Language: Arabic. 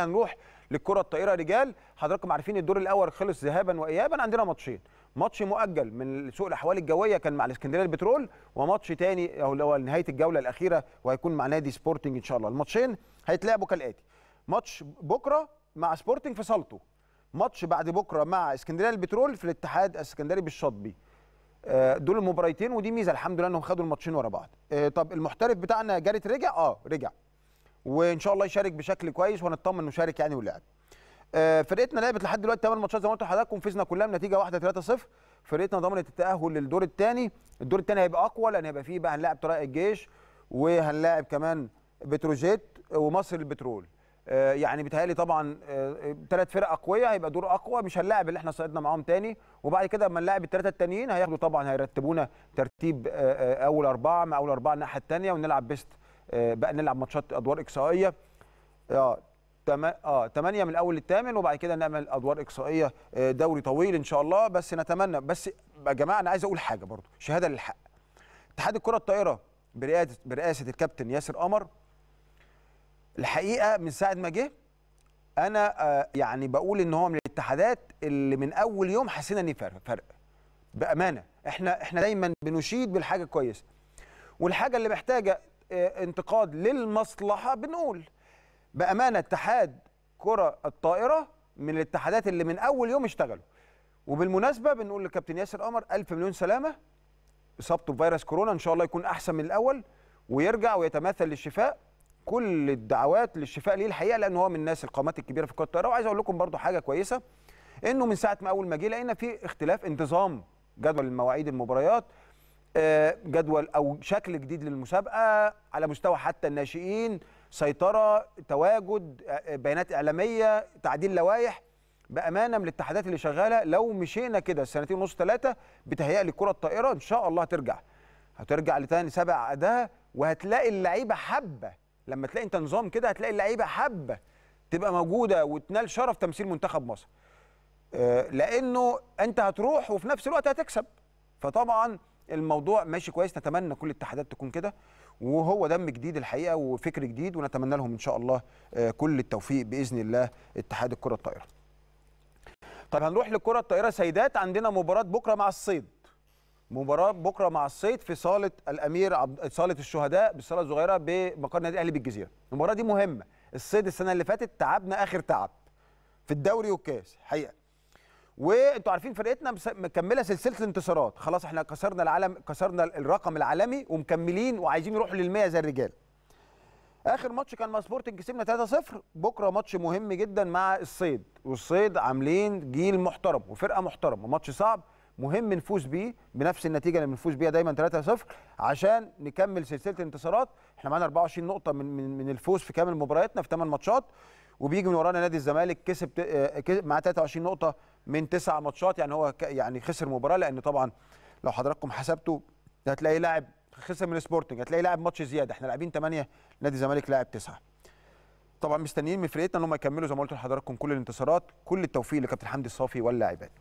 هنروح للكره الطائره رجال حضراتكم عارفين الدور الاول خلص ذهابا وايابا عندنا ماتشين ماتش مؤجل من سوء الاحوال الجويه كان مع الاسكندريه البترول وماتش تاني او اللي هو نهايه الجوله الاخيره وهيكون مع نادي سبورتنج ان شاء الله الماتشين هيتلعبوا كالاتي ماتش بكره مع سبورتنج في صالته ماتش بعد بكره مع اسكندريه البترول في الاتحاد الاسكندري بالشاطبي آه، دول المباريتين ودي ميزه الحمد لله انهم خدوا الماتشين ورا بعض آه، طب المحترف بتاعنا جاريت رجع اه رجع وان شاء الله يشارك بشكل كويس وهنطمن انه شارك يعني ولعب. آه، فرقتنا لعبت لحد دلوقتي 8 ماتشات زي ما قلت لحضراتكم فزنا كلها بنتيجه واحده 3-0 فرقتنا ضمنت التاهل للدور الثاني الدور الثاني هيبقى اقوى لان هيبقى فيه بقى هنلاعب طرائق الجيش وهنلاعب كمان بتروجيت ومصر البترول آه، يعني بيتهيألي طبعا ثلاث آه، فرق اقوياء هيبقى دور اقوى مش هنلاعب اللي احنا صعدنا معاهم ثاني وبعد كده اما نلاعب الثلاثه الثانيين هياخدوا طبعا هيرتبونا ترتيب اول اربعه مع اول اربعه الناحيه الثانيه ونلعب بيست آه، بقى نلعب ماتشات ادوار اقصائيه اه اه 8 من الاول للثامن وبعد كده نعمل ادوار اقصائيه آه، دوري طويل ان شاء الله بس نتمنى بس يا جماعه انا عايز اقول حاجه برضو شهاده للحق اتحاد الكره الطايره برئاسه برئاسه الكابتن ياسر قمر الحقيقه من ساعه ما جه انا آه، يعني بقول ان هو من الاتحادات اللي من اول يوم حسينا ان فرق فرق بامانه احنا احنا دايما بنشيد بالحاجه الكويسه والحاجه اللي محتاجه انتقاد للمصلحه بنقول بامانه اتحاد كره الطائره من الاتحادات اللي من اول يوم اشتغلوا وبالمناسبه بنقول لكابتن ياسر قمر الف مليون سلامه اصابته بفيروس كورونا ان شاء الله يكون احسن من الاول ويرجع ويتماثل للشفاء كل الدعوات للشفاء ليه الحقيقه لان هو من الناس القامات الكبيره في كره الطائره وعايز اقول لكم برضو حاجه كويسه انه من ساعه ما اول ما جه لقينا في اختلاف انتظام جدول المواعيد المباريات آه، جدول او شكل جديد للمسابقه على مستوى حتى الناشئين سيطره تواجد آه، آه، بيانات اعلاميه تعديل لوائح بامانه من الاتحادات اللي شغاله لو مشينا كده سنتين ونص ثلاثه بتهيئ لي الكره الطائره ان شاء الله هترجع هترجع لتاني سبع اداء وهتلاقي اللعيبه حبه لما تلاقي انت نظام كده هتلاقي اللعيبه حبه تبقى موجوده وتنال شرف تمثيل منتخب مصر لانه انت هتروح وفي نفس الوقت هتكسب فطبعا الموضوع ماشي كويس نتمنى كل الاتحادات تكون كده وهو دم جديد الحقيقه وفكر جديد ونتمنى لهم ان شاء الله آه، كل التوفيق باذن الله اتحاد الكره الطائره. طيب هنروح للكره الطائره سيدات عندنا مباراه بكره مع الصيد. مباراه بكره مع الصيد في صاله الامير عبد صاله الشهداء بالصاله الصغيره بمقر النادي الاهلي بالجزيره. المباراه دي مهمه، الصيد السنه اللي فاتت تعبنا اخر تعب في الدوري والكاس حقيقه وانتوا عارفين فرقتنا مكمله سلسله الانتصارات خلاص احنا كسرنا العالم كسرنا الرقم العالمي ومكملين وعايزين يروحوا لل100 زي الرجال اخر ماتش كان مع سبورتنج كسبنا 3-0 بكره ماتش مهم جدا مع الصيد والصيد عاملين جيل محترم وفرقه محترمه ماتش صعب مهم نفوز بيه بنفس النتيجه اللي بنفوز بيها دايما 3-0 عشان نكمل سلسله الانتصارات احنا معانا 24 نقطه من من, من الفوز في كامل مبارياتنا في 8 ماتشات وبيجي من ورانا نادي الزمالك كسب آه، معاه 23 نقطه من تسع ماتشات يعني هو يعني خسر مباراه لان طبعا لو حضراتكم حسبته هتلاقي لاعب خسر من سبورتنج هتلاقي لاعب ماتش زياده احنا لاعبين 8 نادي الزمالك لاعب 9 طبعا مستنيين من فرقتنا ان هم يكملوا زي ما قلت لحضراتكم كل الانتصارات كل التوفيق لكابتن حمدي الصافي واللاعبات